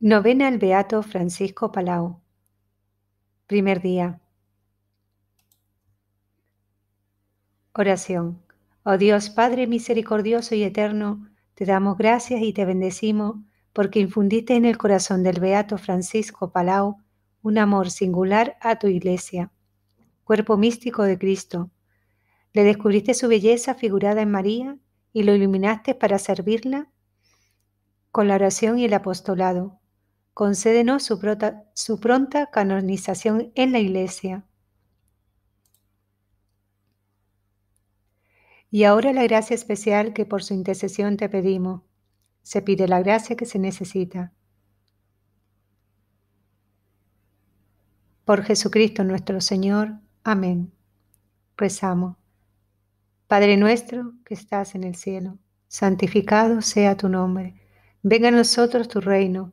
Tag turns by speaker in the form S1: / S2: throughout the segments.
S1: Novena al Beato Francisco Palau. Primer día. Oración. Oh Dios Padre misericordioso y eterno, te damos gracias y te bendecimos porque infundiste en el corazón del Beato Francisco Palau un amor singular a tu Iglesia, cuerpo místico de Cristo. Le descubriste su belleza figurada en María y lo iluminaste para servirla con la oración y el apostolado concédenos su, pronta canonización en la Iglesia. Y ahora la gracia especial que por su intercesión te pedimos. Se pide la gracia que se necesita. Por Jesucristo nuestro Señor. Amén. Rezamos. Padre nuestro que estás en el cielo, santificado sea tu nombre. Venga a nosotros tu reino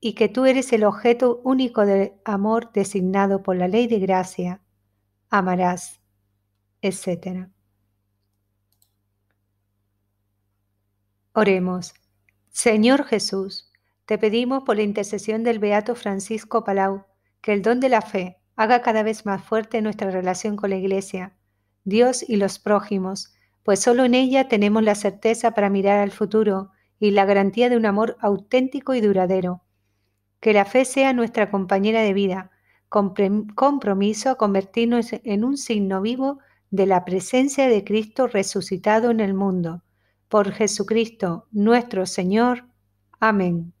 S1: y que tú eres el objeto único del amor designado por la ley de gracia, amarás, etc. Oremos. Señor Jesús, te pedimos por la intercesión del Beato Francisco Palau, que el don de la fe haga cada vez más fuerte nuestra relación con la Iglesia, Dios y los prójimos, pues solo en ella tenemos la certeza para mirar al futuro y la garantía de un amor auténtico y duradero. Que la fe sea nuestra compañera de vida, compromiso a convertirnos en un signo vivo de la presencia de Cristo resucitado en el mundo. Por Jesucristo nuestro Señor. Amén.